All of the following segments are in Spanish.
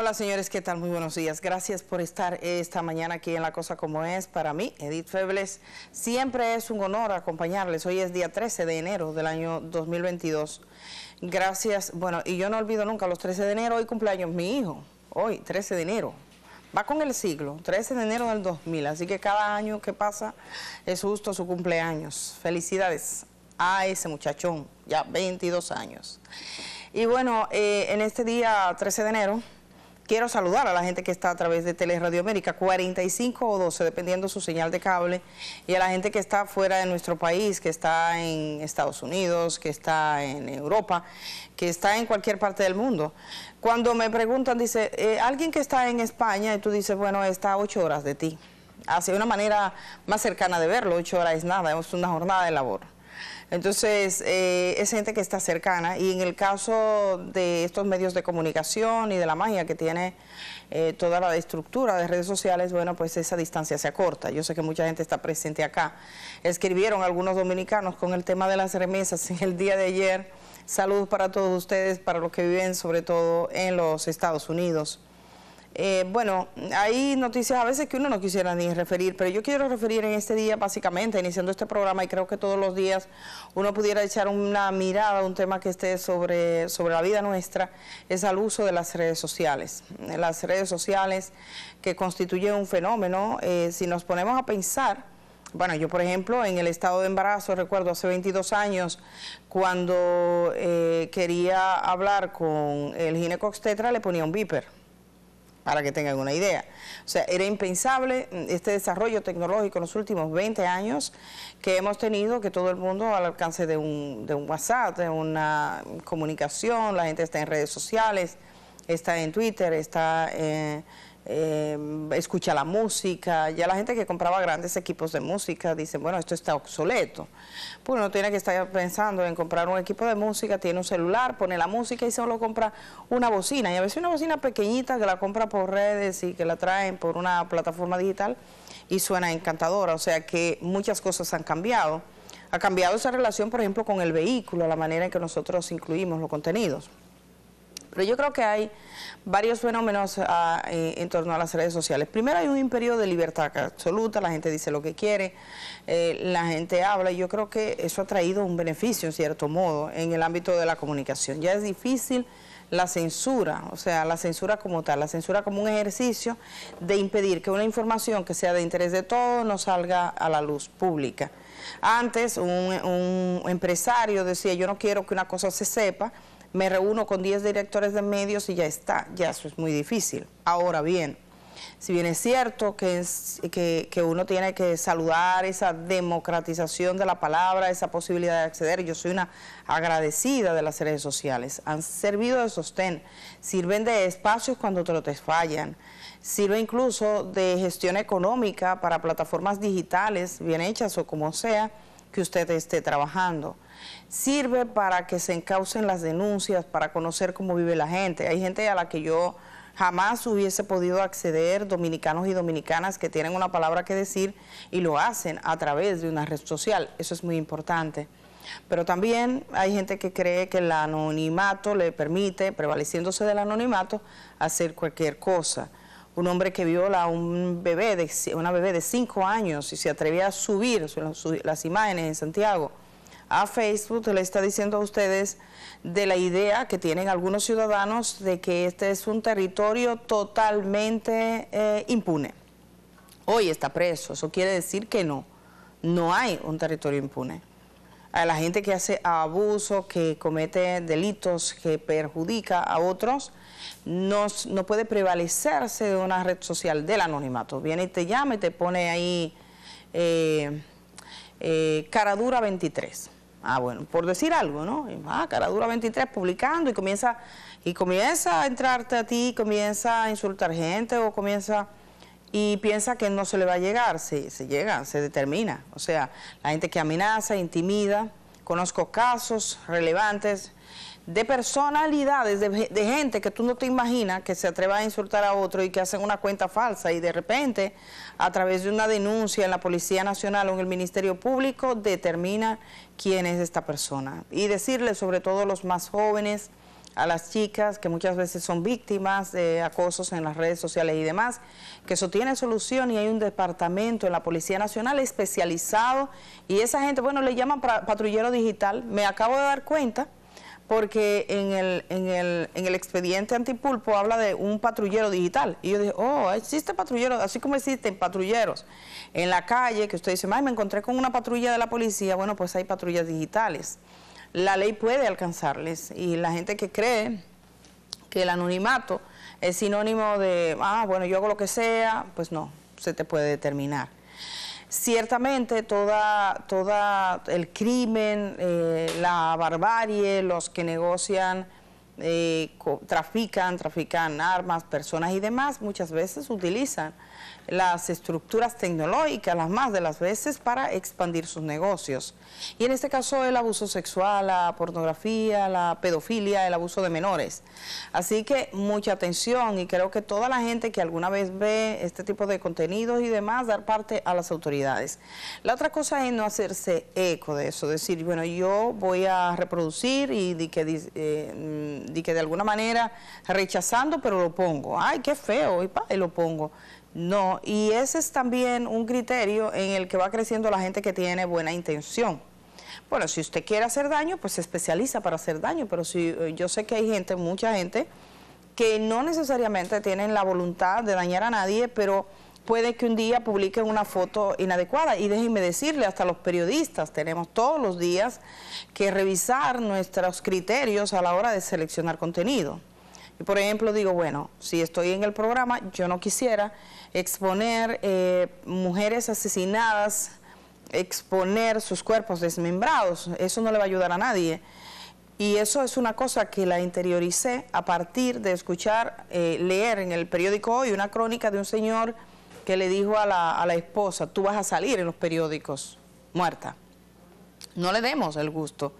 Hola señores, ¿qué tal? Muy buenos días. Gracias por estar esta mañana aquí en La Cosa Como Es. Para mí, Edith Febles, siempre es un honor acompañarles. Hoy es día 13 de enero del año 2022. Gracias. Bueno, y yo no olvido nunca los 13 de enero. Hoy cumpleaños mi hijo. Hoy, 13 de enero. Va con el siglo, 13 de enero del 2000. Así que cada año que pasa es justo su cumpleaños. Felicidades a ese muchachón, ya 22 años. Y bueno, eh, en este día 13 de enero quiero saludar a la gente que está a través de Teleradio América, 45 o 12, dependiendo su señal de cable, y a la gente que está fuera de nuestro país, que está en Estados Unidos, que está en Europa, que está en cualquier parte del mundo. Cuando me preguntan, dice, eh, alguien que está en España, y tú dices, bueno, está a ocho horas de ti. Hace una manera más cercana de verlo, ocho horas es nada, es una jornada de labor. Entonces, eh, es gente que está cercana y en el caso de estos medios de comunicación y de la magia que tiene eh, toda la estructura de redes sociales, bueno, pues esa distancia se acorta. Yo sé que mucha gente está presente acá. Escribieron algunos dominicanos con el tema de las remesas en el día de ayer. Saludos para todos ustedes, para los que viven sobre todo en los Estados Unidos. Eh, bueno, hay noticias a veces que uno no quisiera ni referir, pero yo quiero referir en este día básicamente, iniciando este programa, y creo que todos los días uno pudiera echar una mirada a un tema que esté sobre, sobre la vida nuestra, es al uso de las redes sociales. Las redes sociales que constituyen un fenómeno, eh, si nos ponemos a pensar... Bueno, yo por ejemplo en el estado de embarazo recuerdo hace 22 años cuando eh, quería hablar con el ginecobstetra le ponía un viper para que tengan una idea. O sea, era impensable este desarrollo tecnológico en los últimos 20 años que hemos tenido, que todo el mundo al alcance de un, WhatsApp, de una comunicación, la gente está en redes sociales, está en Twitter, está... en... Eh, Em, escucha la música. Ya la gente que compraba grandes equipos de música dice, bueno, esto está obsoleto. Pues uno tiene que estar pensando en comprar un equipo de música, tiene un celular, pone la música y solo compra una bocina. Y a veces una bocina pequeñita que la compra por redes y que la traen por una plataforma digital y suena encantadora. O sea que muchas cosas han cambiado. Ha cambiado esa relación, por ejemplo, con el vehículo, la manera en que nosotros incluimos los contenidos. Pero yo creo que hay varios fenómenos ah, eh, en torno a las redes sociales. Primero hay un imperio de libertad absoluta, la gente dice lo que quiere, eh, la gente habla y yo creo que eso ha traído un beneficio en cierto modo en el ámbito de la comunicación. Ya es difícil la censura, o sea, la censura como tal, la censura como un ejercicio de impedir que una información que sea de interés de todos no salga a la luz pública. Antes un empresario decía yo no quiero que una cosa se sepa me reúno con 10 directores de medios y ya está, ya eso es muy difícil. Ahora bien, si bien es cierto que, que, uno tiene que saludar esa democratización de la palabra, esa posibilidad de acceder, yo soy una agradecida de las redes sociales, han servido de sostén, sirven de espacios cuando te lo te fallan, sirve incluso de gestión económica para plataformas digitales bien hechas o como sea, que usted esté trabajando. Sirve para que se encaucen las denuncias, para conocer cómo vive la gente. Hay gente a la que yo jamás hubiese podido acceder, dominicanos y dominicanas que tienen una palabra que decir y lo hacen a través de una red social. Eso es muy importante. Pero también hay gente que cree que el anonimato le permite, prevaleciéndose del anonimato, hacer cualquier cosa un hombre que viola a un bebé de, una bebé de 5 años y se atrevía a subir las imágenes en Santiago a Facebook, le está diciendo a ustedes de la idea que tienen algunos ciudadanos de que este es un territorio totalmente eh, impune. Hoy está preso, eso quiere decir que no, no hay un territorio impune a la gente que hace abuso, que comete delitos, que perjudica a otros, no, puede prevalecerse de una red social del anonimato. Viene y te llama y te pone ahí eh, eh Caradura 23. Ah, bueno, por decir algo, ¿no? Ah, Caradura 23 publicando y comienza, y comienza a entrarte a ti, comienza a insultar gente o comienza y piensa que no se le va a llegar, se, se llega, se determina. O sea, la gente que amenaza, intimida, conozco casos relevantes de personalidades, de, de, gente que tú no te imaginas que se atreva a insultar a otro y que hacen una cuenta falsa y de repente a través de una denuncia en la Policía Nacional o en el Ministerio Público determina quién es esta persona. Y decirle sobre todo a los más jóvenes, a las chicas que muchas veces son víctimas de acosos en las redes sociales y demás, que eso tiene solución y hay un departamento en la Policía Nacional especializado y esa gente, bueno, le llaman patrullero digital, me acabo de dar cuenta porque en el, en el, en el expediente antipulpo habla de un patrullero digital. Y yo dije, oh, existe patrullero, así como existen patrulleros en la calle, que usted dice, ay, me encontré con una patrulla de la policía, bueno, pues hay patrullas digitales la ley puede alcanzarles. Y la gente que cree que el anonimato es sinónimo de, ah, bueno, yo hago lo que sea, pues no, se te puede determinar. Ciertamente, toda, toda el crimen, eh, la barbarie, los que negocian eh, trafican, trafican armas, personas y demás, muchas veces utilizan las estructuras tecnológicas, las más de las veces, para expandir sus negocios. Y en este caso el abuso sexual, la pornografía, la pedofilia, el abuso de menores. Así que mucha atención y creo que toda la gente que alguna vez ve este tipo de contenidos y demás, dar parte a las autoridades. La otra cosa es no hacerse eco de eso, decir, bueno, yo voy a reproducir y que... Eh, de que de alguna manera rechazando, pero lo pongo. Ay, qué feo, y, y lo pongo. No, y ese es también un criterio en el que va creciendo la gente que tiene buena intención. Bueno, si usted quiere hacer daño, pues se especializa para hacer daño, pero si eh, yo sé que hay gente, mucha gente, que no necesariamente tienen la voluntad de dañar a nadie, pero puede que un día publiquen una foto inadecuada. Y déjenme decirle, hasta los periodistas tenemos todos los días que revisar nuestros criterios a la hora de seleccionar contenido. Y por ejemplo digo, bueno, si estoy en el programa, yo no quisiera exponer eh, mujeres asesinadas, exponer sus cuerpos desmembrados, eso no le va a ayudar a nadie. Y eso es una cosa que la interioricé a partir de escuchar, eh, leer en el periódico hoy una crónica de un señor que le dijo a la, a la esposa, tú vas a salir en los periódicos muerta. No le demos el gusto.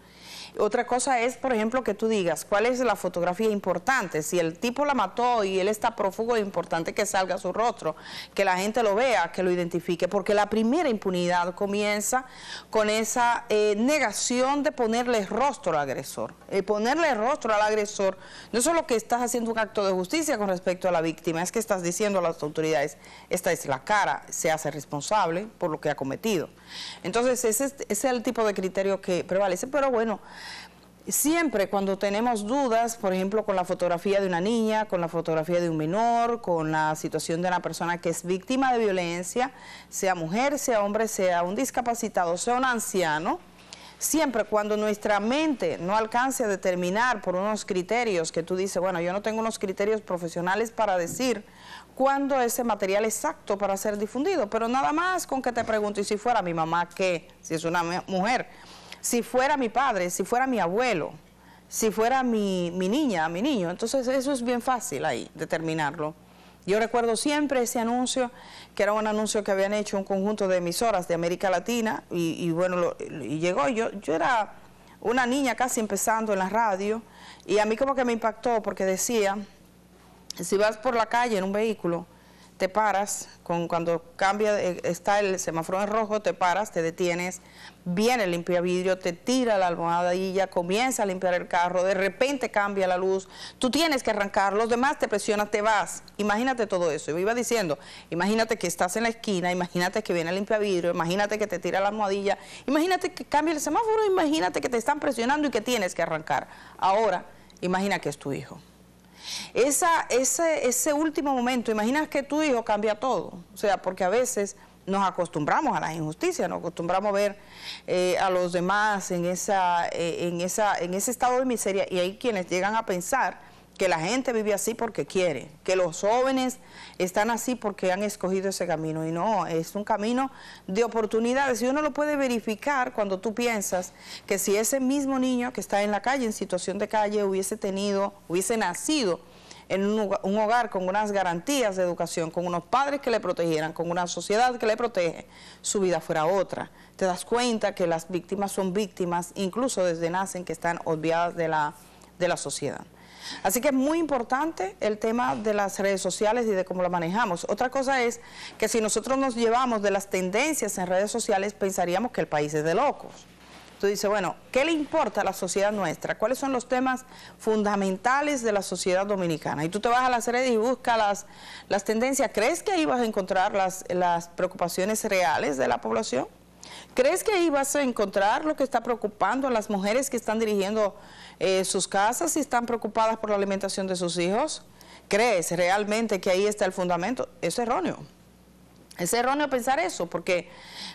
Otra cosa es, por ejemplo, que tú digas cuál es la fotografía importante. Si el tipo la mató y él está prófugo, es importante que salga su rostro, que la gente lo vea, que lo identifique, porque la primera impunidad comienza con esa eh, negación de ponerle rostro al agresor. ...y ponerle rostro al agresor no solo que estás haciendo un acto de justicia con respecto a la víctima, es que estás diciendo a las autoridades, esta es la cara, se hace responsable por lo que ha cometido. Entonces, ese es el tipo de criterio que prevalece, pero bueno, Siempre cuando tenemos dudas, por ejemplo, con la fotografía de una niña, con la fotografía de un menor, con la situación de una persona que es víctima de violencia, sea mujer, sea hombre, sea un discapacitado, sea un anciano, siempre cuando nuestra mente no alcance a determinar por unos criterios que tú dices, bueno, yo no tengo unos criterios profesionales para decir cuándo ese material es apto para ser difundido, pero nada más con que te pregunto, y si fuera mi mamá, ¿qué? Si es una mujer si fuera mi padre, si fuera mi abuelo, si fuera mi, mi niña, mi niño. Entonces eso es bien fácil ahí, determinarlo. Yo recuerdo siempre ese anuncio, que era un anuncio que habían hecho un conjunto de emisoras de América Latina, y, bueno, y llegó, yo, yo era una niña casi empezando en la radio, y a mí como que me impactó porque decía, si vas por la calle en un vehículo, te paras, con, cuando cambia, eh, está el semáforo en rojo, te paras, te detienes, viene el limpiavidrio, te tira la almohadilla, y ya comienza a limpiar el carro, de repente cambia la luz, tú tienes que arrancar, los demás te presionan, te vas. Imagínate todo eso. Yo iba diciendo, imagínate que estás en la esquina, imagínate que viene el limpiavidrio, imagínate que te tira la almohadilla, imagínate que cambia el semáforo, imagínate que te están presionando y que tienes que arrancar. Ahora, imagina que es tu hijo. Esa, ese, ese último momento, imaginas que tu hijo cambia todo, o sea, porque a veces nos acostumbramos a las injusticias, nos acostumbramos a ver eh, a los demás en, esa, eh, en, esa, en ese estado de miseria y hay quienes llegan a pensar que la gente vive así porque quiere, que los jóvenes están así porque han escogido ese camino. Y no, es un camino de oportunidades. Y uno lo puede verificar cuando tú piensas que si ese mismo niño que está en la calle, en situación de calle, hubiese tenido, hubiese nacido en un hogar con unas garantías de educación, con unos padres que le protegieran, con una sociedad que le protege, su vida fuera otra. Te das cuenta que las víctimas son víctimas, incluso desde nacen, que están obviadas de la, de la sociedad. Así que es muy importante el tema de las redes sociales y de cómo las manejamos. Otra cosa es que si nosotros nos llevamos de las tendencias en redes sociales, pensaríamos que el país es de locos. Tú dices, bueno, ¿qué le importa a la sociedad nuestra? ¿Cuáles son los temas fundamentales de la sociedad dominicana? Y tú te vas a las redes y buscas las, las tendencias. ¿Crees que ahí vas a encontrar las preocupaciones reales de la población? ¿Crees que ahí vas a encontrar lo que está preocupando a las mujeres que están dirigiendo eh, sus casas y están preocupadas por la alimentación de sus hijos? ¿Crees realmente que ahí está el fundamento? Es erróneo. Es erróneo pensar eso, porque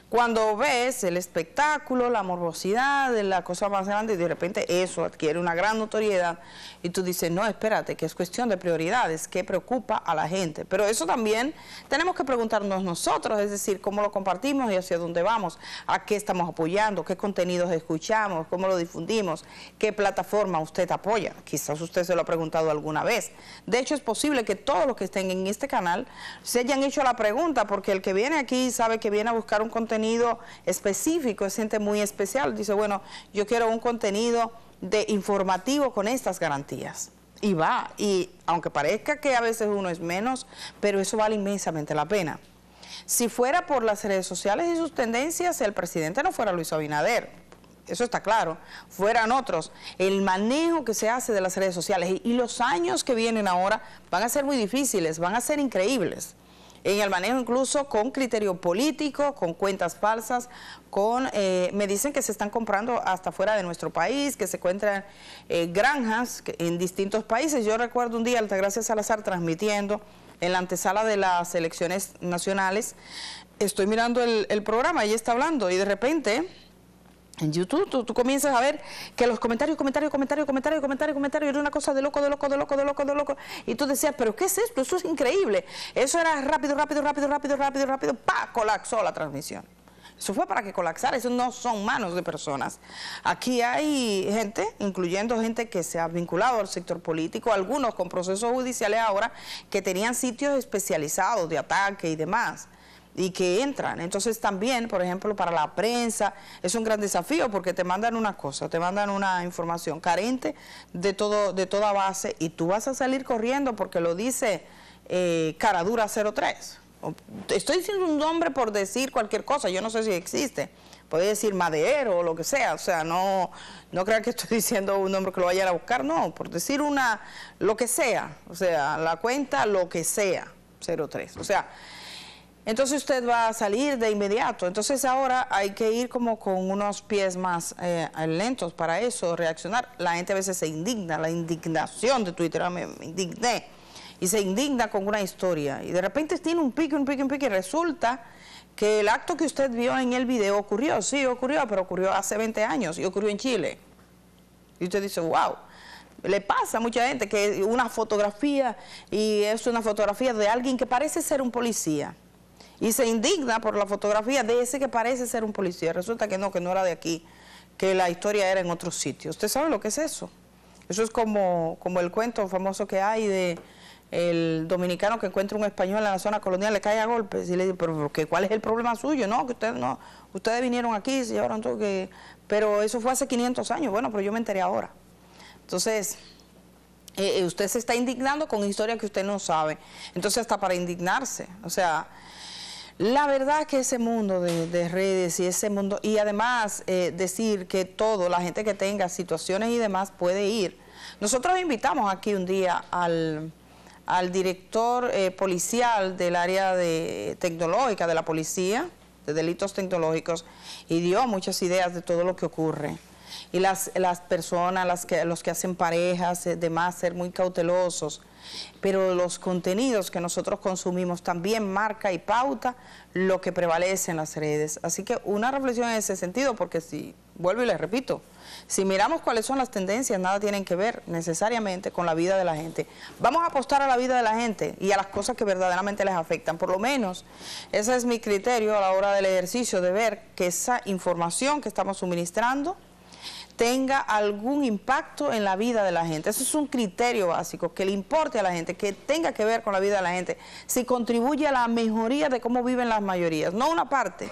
cuando ves el espectáculo, la morbosidad, la cosa más grande, de repente eso adquiere una gran notoriedad, y tú dices, no, espérate, que es cuestión de prioridades, que preocupa a la gente. Pero eso también tenemos que preguntarnos nosotros, es decir, cómo lo compartimos y hacia dónde vamos, a qué estamos apoyando, qué contenidos escuchamos, cómo lo difundimos, qué plataforma usted apoya. Quizás usted se lo ha preguntado alguna vez. De hecho, es posible que todos los que estén en este canal se hayan hecho la pregunta, porque el que viene aquí sabe que viene a buscar un contenido específico, es gente muy especial, dice, bueno, yo quiero un contenido de informativo con estas garantías. Y va, y aunque parezca que a veces uno es menos, pero eso vale inmensamente la pena. Si fuera por las redes sociales y sus tendencias, el presidente no fuera Luis Abinader, eso está claro, fueran otros. El manejo que se hace de las redes sociales y, los años que vienen ahora van a ser muy difíciles, van a ser increíbles en el manejo incluso con criterio político, con cuentas falsas, con eh, me dicen que se están comprando hasta fuera de nuestro país, que se encuentran eh, granjas en distintos países. Yo recuerdo un día Altagracia Salazar transmitiendo en la antesala de las elecciones nacionales, estoy mirando el, el programa, ella está hablando y de repente en YouTube tú, comienzas a ver que los comentarios, comentarios, comentarios, comentarios, comentarios, comentarios, era una cosa de loco, de loco, de loco, de loco, de loco, y tú decías, pero ¿qué es esto? Eso es increíble. Eso era rápido, rápido, rápido, rápido, rápido, rápido, pa, colapsó la transmisión. Eso fue para que colapsara, eso no son manos de personas. Aquí hay gente, incluyendo gente que se ha vinculado al sector político, algunos con procesos judiciales ahora, que tenían sitios especializados de ataque y demás y que entran. Entonces también, por ejemplo, para la prensa es un gran desafío porque te mandan una cosa, te mandan una información carente de, todo, de toda base y tú vas a salir corriendo porque lo dice eh, Caradura 03. Estoy diciendo un nombre por decir cualquier cosa, yo no sé si existe. Puede decir Madero o lo que sea, o sea, no, no crean que estoy diciendo un nombre que lo vayan a buscar, no, por decir una, lo que sea, o sea, la cuenta lo que sea, 03. O sea, entonces usted va a salir de inmediato. Entonces ahora hay que ir como con unos pies más eh, lentos para eso, reaccionar. La gente a veces se indigna, la indignación de Twitter, ah, me, me indigné. Y se indigna con una historia. Y de repente tiene un pique, un pique, un pique. Y resulta que el acto que usted vio en el video ocurrió. Sí, ocurrió, pero ocurrió hace 20 años y ocurrió en Chile. Y usted dice, wow le pasa a mucha gente que una fotografía y es una fotografía de alguien que parece ser un policía y se indigna por la fotografía de ese que parece ser un policía. Resulta que no, que no era de aquí, que la historia era en otro sitio. ¿Usted sabe lo que es eso? Eso es como, como el cuento famoso que hay de el dominicano que encuentra un español en la zona colonial, le cae a golpes y le dice, pero qué, ¿cuál es el problema suyo? No, que ustedes no, ustedes vinieron aquí, se llevaron que... Pero eso fue hace 500 años, bueno, pero yo me enteré ahora. Entonces, eh, eh, usted se está indignando con historias que usted no sabe. Entonces, hasta para indignarse, o sea, la verdad que ese mundo de, redes y ese mundo, y además eh, decir que todo, la gente que tenga situaciones y demás puede ir. Nosotros invitamos aquí un día al, al director eh, policial del área de, tecnológica de la policía, de delitos tecnológicos, y dio muchas ideas de todo lo que ocurre. Y las, las personas, las que, los que hacen parejas, eh, demás, ser muy cautelosos pero los contenidos que nosotros consumimos también marca y pauta lo que prevalece en las redes. Así que una reflexión en ese sentido, porque si, vuelvo y les repito, si miramos cuáles son las tendencias, nada tienen que ver necesariamente con la vida de la gente. Vamos a apostar a la vida de la gente y a las cosas que verdaderamente les afectan. Por lo menos ese es mi criterio a la hora del ejercicio, de ver que esa información que estamos suministrando tenga algún impacto en la vida de la gente. Eso es un criterio básico, que le importe a la gente, que tenga que ver con la vida de la gente, si contribuye a la mejoría de cómo viven las mayorías, no una parte,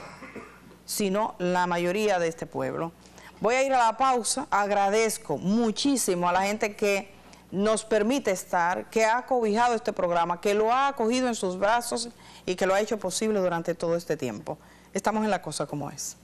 sino la mayoría de este pueblo. Voy a ir a la pausa, agradezco muchísimo a la gente que nos permite estar, que ha cobijado este programa, que lo ha acogido en sus brazos y que lo ha hecho posible durante todo este tiempo. Estamos en la cosa como es.